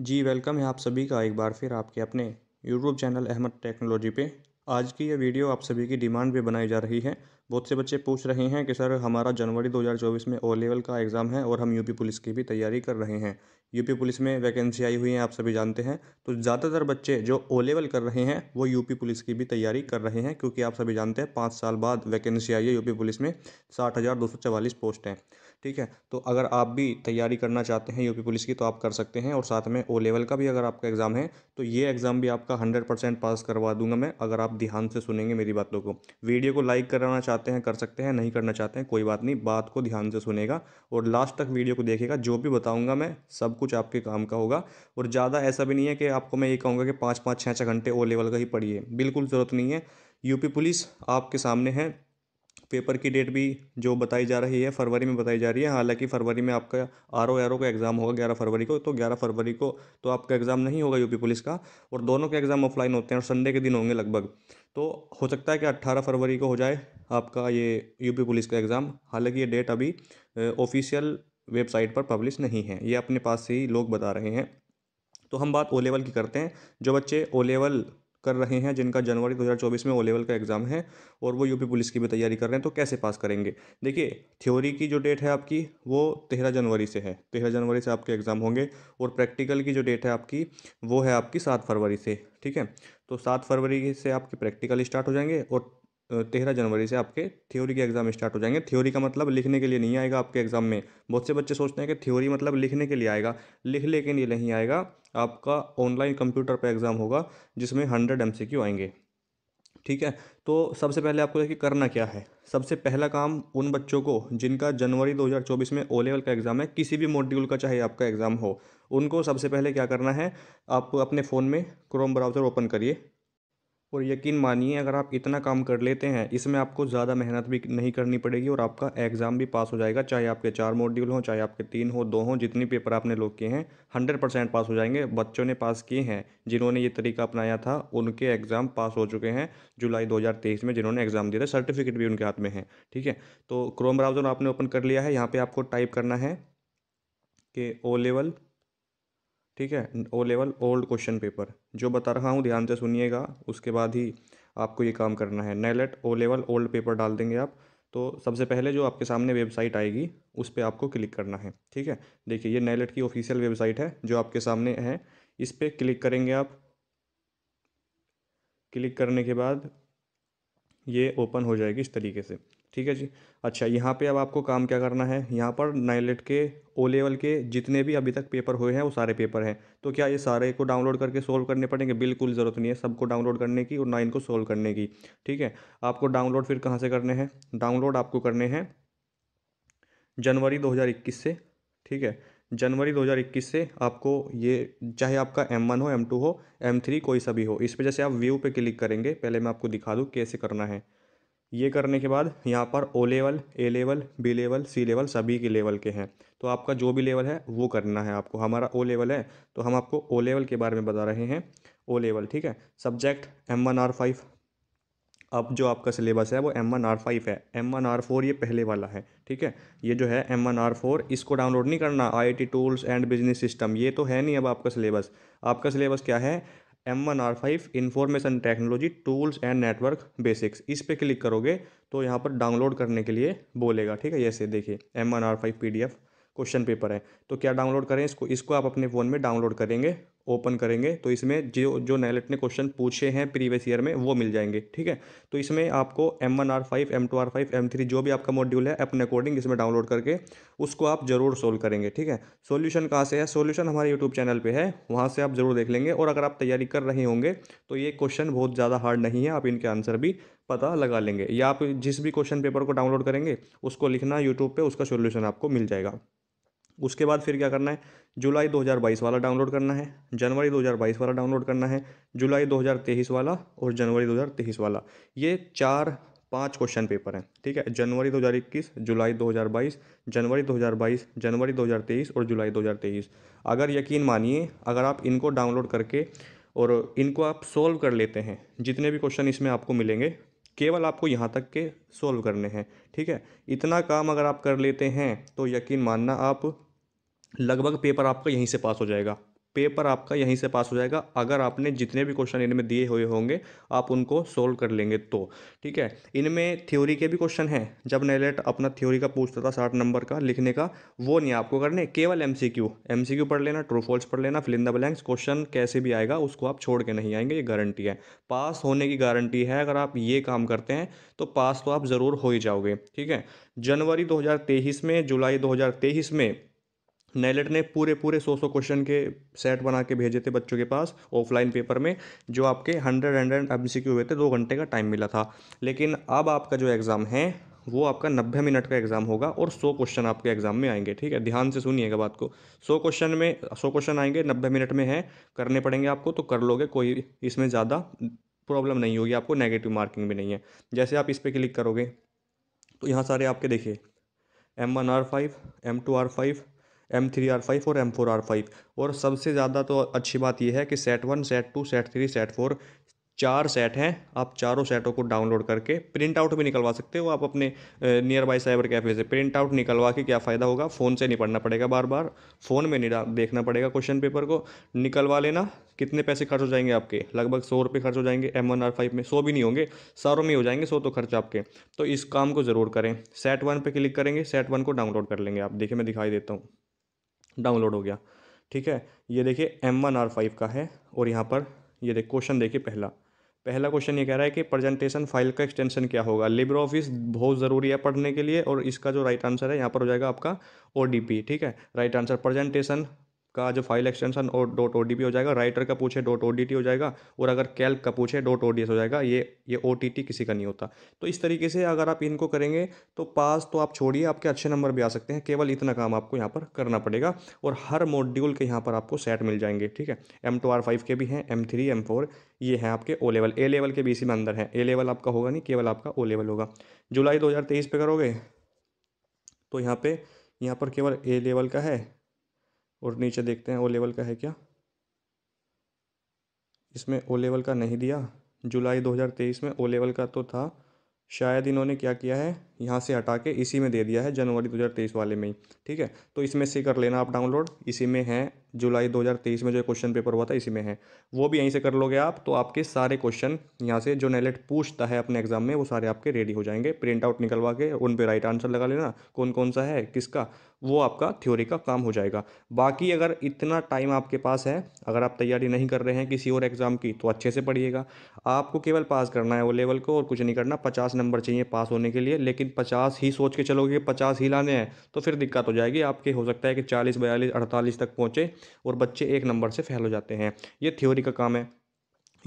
जी welcome है आप सभी का एक बार फिर आपके अपने यूट्यूब चैनल अहमद टेक्नोलॉजी पे आज की ये वीडियो आप सभी की डिमांड पे बनाई जा रही है बहुत से बच्चे पूछ रहे हैं कि सर हमारा जनवरी 2024 में ओ लेवल का एग्ज़ाम है और हम यूपी पुलिस की भी तैयारी कर रहे हैं यूपी पुलिस में वैकेंसी आई हुई है आप सभी जानते हैं तो ज़्यादातर बच्चे जो ओ लेवल कर रहे हैं वो यूपी पुलिस की भी तैयारी कर रहे हैं क्योंकि आप सभी जानते हैं पाँच साल बाद वैकेंसी आई है यूपी पुलिस में साठ हज़ार दो सौ चवालीस पोस्ट हैं ठीक है तो अगर आप भी तैयारी करना चाहते हैं यूपी पुलिस की तो आप कर सकते हैं और साथ में ओ लेवल का भी अगर आपका एग्ज़ाम है तो ये एग्ज़ाम भी आपका हंड्रेड परसेंट पास करवा दूंगा मैं अगर आप ध्यान से सुनेंगे मेरी बातों को वीडियो को लाइक कराना चाहते चाहते हैं कर सकते हैं नहीं करना चाहते हैं कोई बात नहीं बात को ध्यान से सुनेगा और लास्ट तक वीडियो को देखेगा जो भी बताऊंगा मैं सब कुछ आपके काम का होगा और ज़्यादा ऐसा भी नहीं है कि आपको मैं ये कहूँगा कि पाँच पाँच छः छः घंटे ओ लेवल का ही पढ़िए बिल्कुल ज़रूरत नहीं है यूपी पुलिस आपके सामने है पेपर की डेट भी जो बताई जा रही है फरवरी में बताई जा रही है हालांकि फरवरी में आपका आर ओ आर ओ का एग्ज़ाम होगा ग्यारह फरवरी को तो ग्यारह फरवरी को तो आपका एग्ज़ाम नहीं होगा यूपी पुलिस का और दोनों के एग्ज़ाम ऑफलाइन होते हैं और संडे के दिन होंगे लगभग तो हो सकता है कि अट्ठारह फरवरी को हो जाए आपका ये यूपी पुलिस का एग्ज़ाम हालांकि ये डेट अभी ऑफिशियल वेबसाइट पर पब्लिश नहीं है ये अपने पास से ही लोग बता रहे हैं तो हम बात ओ लेवल की करते हैं जो बच्चे ओ लेवल कर रहे हैं जिनका जनवरी 2024 में ओ लेवल का एग्ज़ाम है और वो यूपी पुलिस की भी तैयारी कर रहे हैं तो कैसे पास करेंगे देखिए थ्योरी की जो डेट है आपकी वो तेरह जनवरी से है तेरह जनवरी से आपके एग्ज़ाम होंगे और प्रैक्टिकल की जो डेट है आपकी वो है आपकी सात फरवरी से ठीक है तो सात फरवरी से आपके प्रैक्टिकल स्टार्ट हो जाएंगे और तेरह जनवरी से आपके थ्योरी के एग्ज़ाम स्टार्ट हो जाएंगे थ्योरी का मतलब लिखने के लिए नहीं आएगा आपके एग्ज़ाम में बहुत से बच्चे सोचते हैं कि थ्योरी मतलब लिखने के लिए आएगा लिखने के लिए नहीं आएगा आपका ऑनलाइन कंप्यूटर पर एग्ज़ाम होगा जिसमें हंड्रेड एम आएंगे ठीक है तो सबसे पहले आपको देखिए करना क्या है सबसे पहला काम उन बच्चों को जिनका जनवरी 2024 में ओ लेवल का एग्ज़ाम है किसी भी मॉड्यूल का चाहे आपका एग्ज़ाम हो उनको सबसे पहले क्या करना है आप अपने फ़ोन में क्रोम ब्राउज़र ओपन करिए और यकीन मानिए अगर आप इतना काम कर लेते हैं इसमें आपको ज़्यादा मेहनत भी नहीं करनी पड़ेगी और आपका एग्ज़ाम भी पास हो जाएगा चाहे आपके चार मॉड्यूल हों चाहे आपके तीन हो दो हों जितनी पेपर आपने लोग किए हैं हंड्रेड परसेंट पास हो जाएंगे बच्चों ने पास किए हैं जिन्होंने ये तरीका अपनाया था उनके एग्ज़ाम पास हो चुके हैं जुलाई दो में जिन्होंने एग्ज़ाम दिया था सर्टिफिकेट भी उनके हाथ में है ठीक है तो क्रोम ब्राउज़र आपने ओपन कर लिया है यहाँ पर आपको टाइप करना है कि ओ लेवल ठीक है O level old question paper जो बता रहा हूँ ध्यान से सुनिएगा उसके बाद ही आपको ये काम करना है NIELIT O level old paper डाल देंगे आप तो सबसे पहले जो आपके सामने वेबसाइट आएगी उस पर आपको क्लिक करना है ठीक है देखिए ये नैलेट की ऑफिशियल वेबसाइट है जो आपके सामने है इस पर क्लिक करेंगे आप क्लिक करने के बाद ये ओपन हो जाएगी इस तरीके से ठीक है जी अच्छा यहाँ पे अब आपको काम क्या करना है यहाँ पर नाइलेट के ओ लेवल के जितने भी अभी तक पेपर हुए हैं वो सारे पेपर हैं तो क्या ये सारे को डाउनलोड करके सोल्व करने पड़ेंगे बिल्कुल ज़रूरत नहीं है सबको डाउनलोड करने की और ना इनको सोल्व करने की ठीक है आपको डाउनलोड फिर कहाँ से करने हैं डाउनलोड आपको करने हैं जनवरी दो से ठीक है जनवरी 2021 से आपको ये चाहे आपका M1 हो M2 हो M3 कोई सा भी हो इस पर जैसे आप व्यू पे क्लिक करेंगे पहले मैं आपको दिखा दूँ कैसे करना है ये करने के बाद यहाँ पर O level A level B level C level सभी के लेवल के हैं तो आपका जो भी लेवल है वो करना है आपको हमारा ओ लेवल है तो हम आपको ओ लेवल के बारे में बता रहे हैं ओ लेवल ठीक है subject M one R five अब जो आपका सिलेबस है वो एम वन आर फाइव है एम वन आर फोर ये पहले वाला है ठीक है ये जो है एम वन आर फोर इसको डाउनलोड नहीं करना I I T tools and business system ये तो है नहीं अब आपका सिलेबस आपका सिलेबस क्या है M one R five information technology tools and network basics इस पर क्लिक करोगे तो यहाँ पर डाउनलोड करने के लिए बोलेगा ठीक है जैसे देखिए M one R five P D F question paper है तो क्या डाउनलोड करें इसको इसको आप अपने फ़ोन में डाउनलोड करेंगे ओपन करेंगे तो इसमें जो जो नैलेट ने क्वेश्चन पूछे हैं प्रीवियस ईयर में वो मिल जाएंगे ठीक है तो इसमें आपको M one R five M two R five M three जो भी आपका मॉड्यूल है अपने अकॉर्डिंग इसमें डाउनलोड करके उसको आप जरूर सोल्व करेंगे ठीक है सोल्यूशन कहाँ से है सोल्यूशन हमारे यूट्यूब चैनल पर है वहाँ से आप जरूर देख लेंगे और अगर आप तैयारी कर रहे होंगे तो ये क्वेश्चन बहुत ज़्यादा हार्ड नहीं है आप इनके आंसर भी पता लगा लेंगे या आप जिस भी क्वेश्चन पेपर को डाउनलोड करेंगे उसको लिखना यूट्यूब पर उसका सोल्यूशन आपको मिल जाएगा उसके बाद फिर क्या करना है जुलाई 2022 वाला डाउनलोड करना है जनवरी 2022 वाला डाउनलोड करना है जुलाई 2023 वाला और जनवरी 2023 वाला ये चार पांच क्वेश्चन पेपर हैं ठीक है जनवरी 2021 जुलाई 2022 जनवरी 2022 जनवरी 2023 और जुलाई 2023 अगर यकीन मानिए अगर आप इनको डाउनलोड करके और इनको आप सोल्व कर लेते हैं जितने भी क्वेश्चन इसमें आपको मिलेंगे केवल आपको यहाँ तक के सोल्व करने हैं ठीक है इतना काम अगर आप कर लेते हैं तो यकीन मानना आप लगभग पेपर आपका यहीं से पास हो जाएगा पेपर आपका यहीं से पास हो जाएगा अगर आपने जितने भी क्वेश्चन इनमें दिए हुए होंगे आप उनको सोल्व कर लेंगे तो ठीक है इनमें थ्योरी के भी क्वेश्चन हैं जब नेलेट अपना थ्योरी का पूछता था साठ नंबर का लिखने का वो नहीं आपको करने केवल M C Q M C Q पढ़ लेना ट्रू फॉल्स पढ़ लेना फिलिंदा ब्लैंक्स क्वेश्चन कैसे भी आएगा उसको आप छोड़ के नहीं आएंगे ये गारंटी है पास होने की गारंटी है अगर आप ये काम करते हैं तो पास तो आप ज़रूर हो ही जाओगे ठीक है जनवरी दो में जुलाई दो में नैलेट ने पूरे पूरे सौ सौ क्वेश्चन के सेट बना के भेजे थे बच्चों के पास ऑफलाइन पेपर में जो आपके हंड्रेड हंड्रेड एम सी हुए थे दो घंटे का टाइम मिला था लेकिन अब आपका जो एग्ज़ाम है वो आपका नब्बे मिनट का एग्ज़ाम होगा और सौ क्वेश्चन आपके एग्ज़ाम में आएंगे ठीक है ध्यान से सुनिएगा बात को सौ क्वेश्चन में सौ क्वेश्चन आएंगे नब्बे मिनट में है करने पड़ेंगे आपको तो कर लोगे कोई इसमें ज़्यादा प्रॉब्लम नहीं होगी आपको नेगेटिव मार्किंग भी नहीं है जैसे आप इस पर क्लिक करोगे तो यहाँ सारे आपके देखिए M one R five M two R five M three R five और एम फोर आर फाइव और सबसे ज़्यादा तो अच्छी बात यह है कि set one set two set three set four चार सेट हैं आप चारों सेटों को डाउनलोड करके प्रिंट आउट भी निकलवा सकते हो आप अपने नियर बाई साइबर कैफे से प्रिंट आउट निकलवा के क्या फ़ायदा होगा फ़ोन से नहीं पढ़ना पड़ेगा बार बार फ़ोन में नहीं देखना पड़ेगा क्वेश्चन पेपर को निकलवा लेना कितने पैसे खर्च हो जाएंगे आपके लगभग सौ रुपये खर्च हो जाएंगे एम वन आर फाइव में सौ भी नहीं होंगे सारों में हो जाएंगे सौ तो खर्च आपके तो इस काम को ज़रूर करें सेट वन पर क्लिक करेंगे सेट वन को डाउनलोड कर लेंगे आप देखिए मैं दिखाई देता हूँ डाउनलोड हो गया ठीक है ये देखिए एम वन आर फाइव का है और यहाँ पर ये देख क्वेश्चन देखिए पहला पहला क्वेश्चन ये कह रहा है कि प्रेजेंटेशन फाइल का एक्सटेंशन क्या होगा लिब्रो ऑफिस बहुत ज़रूरी है पढ़ने के लिए और इसका जो राइट आंसर है यहाँ पर हो जाएगा आपका ओ ठीक है राइट आंसर प्रेजेंटेशन का जो फाइल एक्सटेंशन और डॉट ओ हो जाएगा राइटर का पूछे डॉट ओ हो जाएगा और अगर कैल्क का पूछे डॉट ओ हो जाएगा ये ये ओ किसी का नहीं होता तो इस तरीके से अगर आप इनको करेंगे तो पास तो आप छोड़िए आपके अच्छे नंबर भी आ सकते हैं केवल इतना काम आपको यहाँ पर करना पड़ेगा और हर मॉड्यूल के यहाँ पर आपको सेट मिल जाएंगे ठीक है एम टू आर फाइव के भी हैं एम थ्री एम फोर ये हैं आपके ओ लेवल ए लेवल के भी इसी में अंदर हैं ए लेवल आपका होगा नहीं केवल आपका ओ लेवल होगा जुलाई दो हज़ार तेईस पर करोगे तो यहाँ पे यहाँ पर केवल ए लेवल का है और नीचे देखते हैं ओ लेवल का है क्या इसमें ओ लेवल का नहीं दिया जुलाई 2023 में ओ लेवल का तो था शायद इन्होंने क्या किया है यहाँ से हटा के इसी में दे दिया है जनवरी 2023 वाले में ही ठीक है तो इसमें से कर लेना आप डाउनलोड इसी में है जुलाई 2023 में जो क्वेश्चन पेपर हुआ था इसी में है वो भी यहीं से कर लोगे आप तो आपके सारे क्वेश्चन यहाँ से जो नैलेट पूछता है अपने एग्जाम में वो सारे आपके रेडी हो जाएंगे प्रिंट आउट निकलवा के उन पर राइट आंसर लगा लेना कौन कौन सा है किसका वो आपका थ्योरी का काम हो जाएगा बाकी अगर इतना टाइम आपके पास है अगर आप तैयारी नहीं कर रहे हैं किसी और एग्ज़ाम की तो अच्छे से पढ़िएगा आपको केवल पास करना है वो लेवल को और कुछ नहीं करना पचास नंबर चाहिए पास होने के लिए लेकिन पचास ही सोच के चलोगे पचास ही लाने हैं तो फिर दिक्कत हो जाएगी आपके हो सकता है कि चालीस बयालीस अड़तालीस तक पहुँचे और बच्चे एक नंबर से फेल हो जाते हैं ये थ्योरी का काम है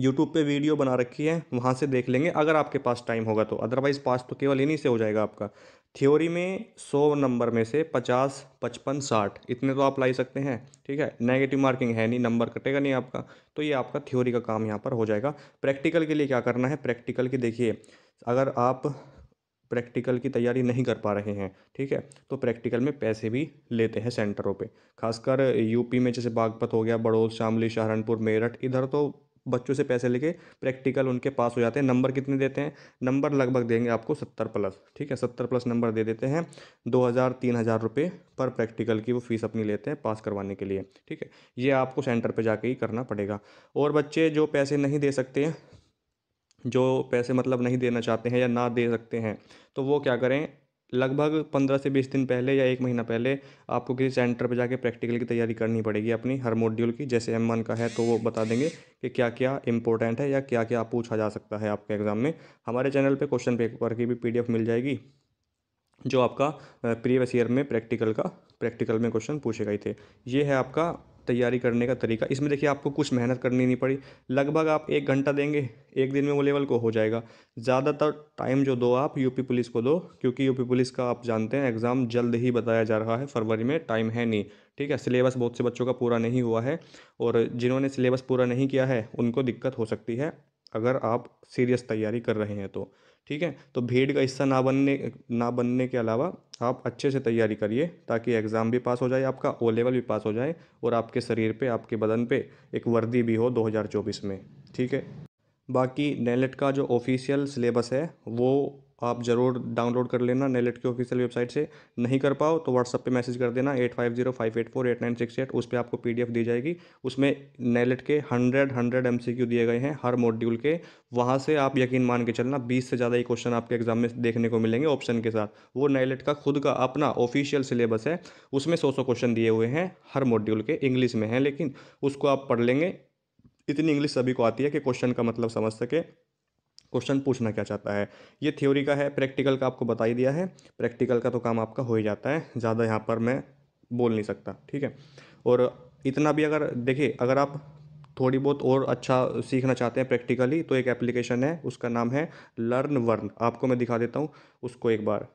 यूट्यूब पे वीडियो बना रखी है वहाँ से देख लेंगे अगर आपके पास टाइम होगा तो अदरवाइज़ पास तो केवल इन्हीं से हो जाएगा आपका थ्योरी में सौ नंबर में से पचास पचपन साठ इतने तो आप ला सकते हैं ठीक है नेगेटिव मार्किंग है नहीं नंबर कटेगा नहीं आपका तो ये आपका थ्योरी का काम यहाँ पर हो जाएगा प्रैक्टिकल के लिए क्या करना है प्रैक्टिकल की देखिए अगर आप प्रैक्टिकल की तैयारी नहीं कर पा रहे हैं ठीक है तो प्रैक्टिकल में पैसे भी लेते हैं सेंटरों पे खासकर यूपी में जैसे बागपत हो गया बड़ोद शामली सहारनपुर मेरठ इधर तो बच्चों से पैसे लेके प्रैक्टिकल उनके पास हो जाते हैं नंबर कितने देते हैं नंबर लगभग देंगे आपको सत्तर प्लस ठीक है सत्तर प्लस नंबर दे देते हैं दो हज़ार तीन हज़ार रुपये पर प्रैक्टिकल की वो फीस अपनी लेते हैं पास करवाने के लिए ठीक है ये आपको सेंटर पर जाके ही करना पड़ेगा और बच्चे जो पैसे नहीं दे सकते जो पैसे मतलब नहीं देना चाहते हैं या ना दे सकते हैं तो वो क्या करें लगभग पंद्रह से बीस दिन पहले या एक महीना पहले आपको किसी सेंटर पर जाके प्रैक्टिकल की तैयारी करनी पड़ेगी अपनी हर मॉड्यूल की जैसे एम वन का है तो वो बता देंगे कि क्या क्या इंपॉर्टेंट है या क्या क्या पूछा जा सकता है आपके एग्ज़ाम में हमारे चैनल पे क्वेश्चन पेपर की भी पीडीएफ मिल जाएगी जो आपका प्रीवियस ईयर में प्रैक्टिकल का प्रैक्टिकल में क्वेश्चन पूछे गए थे ये है आपका तैयारी करने का तरीका इसमें देखिए आपको कुछ मेहनत करनी नहीं पड़ी लगभग आप एक घंटा देंगे एक दिन में वो लेवल को हो जाएगा ज़्यादातर टाइम जो दो आप यूपी पुलिस को दो क्योंकि यूपी पुलिस का आप जानते हैं एग्ज़ाम जल्द ही बताया जा रहा है फरवरी में टाइम है नहीं ठीक है सिलेबस बहुत से बच्चों का पूरा नहीं हुआ है और जिन्होंने सिलेबस पूरा नहीं किया है उनको दिक्कत हो सकती है अगर आप सीरियस तैयारी कर रहे हैं तो ठीक है तो भीड़ का हिस्सा ना बनने ना बनने के अलावा आप अच्छे से तैयारी करिए ताकि एग्ज़ाम भी पास हो जाए आपका ओ लेवल भी पास हो जाए और आपके शरीर पे आपके बदन पे एक वर्दी भी हो 2024 में ठीक है बाकी नेलेट e e का जो ऑफिशियल सिलेबस है वो आप ज़रूर डाउनलोड कर लेना नेलेट की ऑफिशियल वेबसाइट से नहीं कर पाओ तो व्हाट्सअप पे मैसेज कर देना eight five zero five eight four eight nine six eight उस पर आपको पी दी जाएगी उसमें नेलेट के हंड्रेड हंड्रेड एम दिए गए हैं हर मॉड्यूल के वहाँ से आप यकीन मान के चलना बीस से ज़्यादा ही क्वेश्चन आपके एग्जाम में देखने को मिलेंगे ऑप्शन के साथ वो नेलेट का खुद का अपना ऑफिशियल सिलेबस है उसमें सौ सौ क्वेश्चन दिए हुए हैं हर मॉड्यूल के इंग्लिश में हैं लेकिन उसको आप पढ़ लेंगे इतनी इंग्लिश सभी को आती है कि क्वेश्चन का मतलब समझ सके क्वेश्चन पूछना क्या चाहता है ये थ्योरी का है प्रैक्टिकल का आपको बता ही दिया है प्रैक्टिकल का तो काम आपका हो ही जाता है ज़्यादा यहाँ पर मैं बोल नहीं सकता ठीक है और इतना भी अगर देखिए अगर आप थोड़ी बहुत और अच्छा सीखना चाहते हैं प्रैक्टिकली तो एक एप्लीकेशन है उसका नाम है लर्न वर्न आपको मैं दिखा देता हूँ उसको एक बार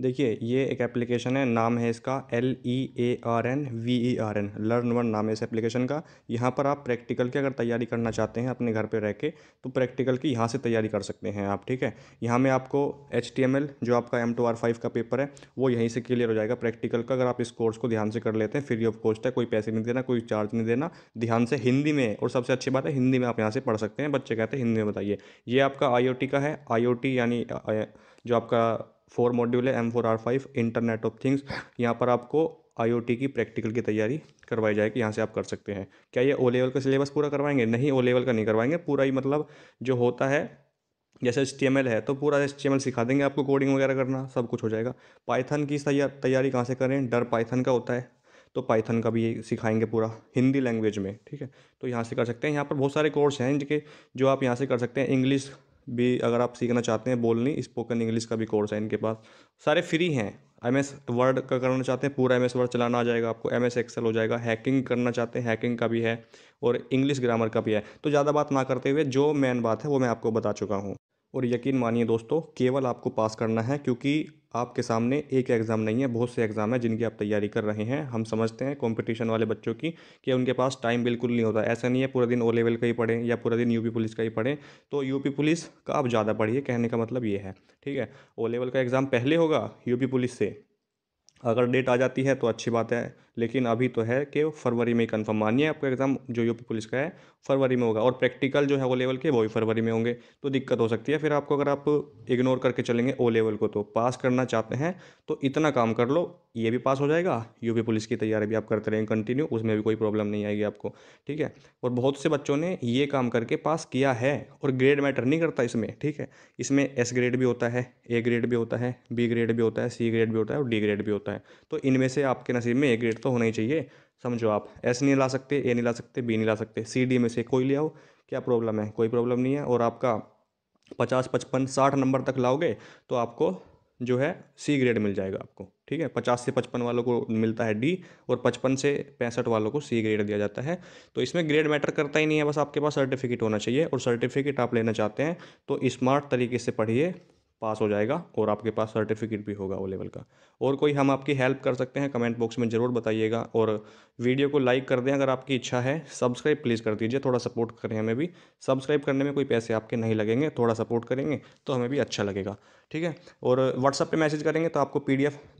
देखिए ये एक एप्लीकेशन है नाम है इसका L E A R N V E R N LearnVern नाम है इस एप्लीकेशन का यहाँ पर आप प्रैक्टिकल की अगर तैयारी करना चाहते हैं अपने घर पे रह के तो प्रैक्टिकल की यहाँ से तैयारी कर सकते हैं आप ठीक है यहाँ में आपको एच टी एम एल जो आपका एम टू आर फाइव का पेपर है वो यहीं से क्लियर हो जाएगा प्रैक्टिकल का अगर आप इस कोर्स को ध्यान से कर लेते हैं फ्री ऑफ कॉस्ट है कोई पैसे नहीं देना कोई चार्ज नहीं देना ध्यान से हिंदी में और सबसे अच्छी बात है हिंदी में आप यहाँ से पढ़ सकते हैं बच्चे कहते हैं हिंदी में बताइए ये आपका आई ओ टी का है आई ओ टी यानी जो आपका फोर मॉड्यूल है M four R five internet of things यहाँ पर आपको आईओटी की प्रैक्टिकल की तैयारी करवाई जाएगी यहाँ से आप कर सकते हैं क्या ये ओ लेवल का सिलेबस पूरा करवाएंगे नहीं ओ लेवल का नहीं करवाएंगे पूरा ही मतलब जो होता है जैसे एच है तो पूरा एच सिखा देंगे आपको कोडिंग वगैरह करना सब कुछ हो जाएगा पाइथन की तैयारी कहाँ से करें डर पाइथन का होता है तो पाइथन का भी सिखाएंगे पूरा हिंदी लैंग्वेज में ठीक है तो यहाँ से कर सकते हैं यहाँ पर बहुत सारे कोर्स हैं जिनके जो आप यहाँ से कर सकते हैं इंग्लिश भी अगर आप सीखना चाहते हैं बोलनी स्पोकन इंग्लिश का भी कोर्स है इनके पास सारे फ्री हैं एम एस वर्ड का करना चाहते हैं पूरा एम एस वर्ड चलाना आ जाएगा आपको एम एस एक्सेल हो जाएगा हैकिंग करना चाहते हैं हैकिंग का भी है और इंग्लिश ग्रामर का भी है तो ज़्यादा बात ना करते हुए जो मेन बात है वो मैं आपको बता चुका हूँ और यकीन मानिए दोस्तों केवल आपको पास करना है क्योंकि आपके सामने एक एग्ज़ाम नहीं है बहुत से एग्ज़ाम हैं जिनकी आप तैयारी कर रहे हैं हम समझते हैं कंपटीशन वाले बच्चों की कि उनके पास टाइम बिल्कुल नहीं होता ऐसा नहीं है पूरा दिन ओ लेवल का ही पढ़ें या पूरा दिन यूपी पुलिस का ही पढ़ें तो यूपी पुलिस का आप ज़्यादा पढ़िए कहने का मतलब ये है ठीक है ओ लेवल का एग्ज़ाम पहले होगा यूपी पुलिस से अगर डेट आ जाती है तो अच्छी बात है लेकिन अभी तो है कि फरवरी में कंफर्म मानिए आपका एग्ज़ाम जो यूपी पुलिस का है फरवरी में होगा और प्रैक्टिकल जो है वो लेवल के वो भी फरवरी में होंगे तो दिक्कत हो सकती है फिर आपको अगर आप इग्नोर करके चलेंगे ओ लेवल को तो पास करना चाहते हैं तो इतना काम कर लो ये भी पास हो जाएगा यूपी पुलिस की तैयारी भी आप करते रहेंगे कंटिन्यू उसमें भी कोई प्रॉब्लम नहीं आएगी आपको ठीक है और बहुत से बच्चों ने ये काम करके पास किया है और ग्रेड मैटर नहीं करता इसमें ठीक है इसमें एस ग्रेड भी होता है ए ग्रेड भी होता है बी ग्रेड भी होता है सी ग्रेड भी होता है और डी ग्रेड भी होता है तो इनमें से आपके नसीब में ए ग्रेड तो होना ही चाहिए समझो आप एस नहीं ला सकते ए नहीं ला सकते बी नहीं ला सकते सी डी में से कोई ले आओ क्या प्रॉब्लम है कोई प्रॉब्लम नहीं है और आपका पचास पचपन साठ नंबर तक लाओगे तो आपको जो है सी ग्रेड मिल जाएगा आपको ठीक है पचास से पचपन वालों को मिलता है डी और पचपन से पैंसठ वालों को सी ग्रेड दिया जाता है तो इसमें ग्रेड मैटर करता ही नहीं है बस आपके पास सर्टिफिकेट होना चाहिए और सर्टिफिकेट आप लेना चाहते हैं तो स्मार्ट तरीके से पढ़िए पास हो जाएगा और आपके पास सर्टिफिकेट भी होगा ओ लेवल का और कोई हम आपकी हेल्प कर सकते हैं कमेंट बॉक्स में ज़रूर बताइएगा और वीडियो को लाइक कर दें अगर आपकी इच्छा है सब्सक्राइब प्लीज़ कर दीजिए थोड़ा सपोर्ट करें हमें भी सब्सक्राइब करने में कोई पैसे आपके नहीं लगेंगे थोड़ा सपोर्ट करेंगे तो हमें भी अच्छा लगेगा ठीक है और व्हाट्सअप पर मैसेज करेंगे तो आपको पी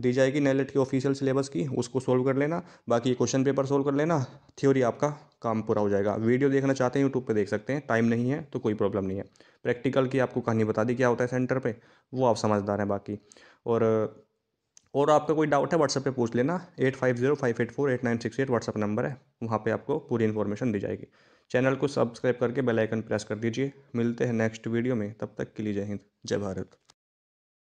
दी जाएगी नैलेट की ऑफिशियल सिलेबस की उसको सोल्व कर लेना बाकी क्वेश्चन पेपर सोल्व कर लेना थ्योरी आपका काम पूरा हो जाएगा वीडियो देखना चाहते हैं यूट्यूब पर देख सकते हैं टाइम नहीं है तो कोई प्रॉब्लम नहीं है प्रैक्टिकल की आपको कहानी बता दी क्या होता है सेंटर पे वो आप समझदार हैं बाकी और और आपका कोई डाउट है व्हाट्सएप पे पूछ लेना eight five zero five eight four eight nine six eight WhatsApp number है वहाँ पे आपको पूरी इन्फॉर्मेशन दी जाएगी चैनल को सब्सक्राइब करके बेल आइकन प्रेस कर दीजिए मिलते हैं नेक्स्ट वीडियो में तब तक के लिए जय हिंद जय भारत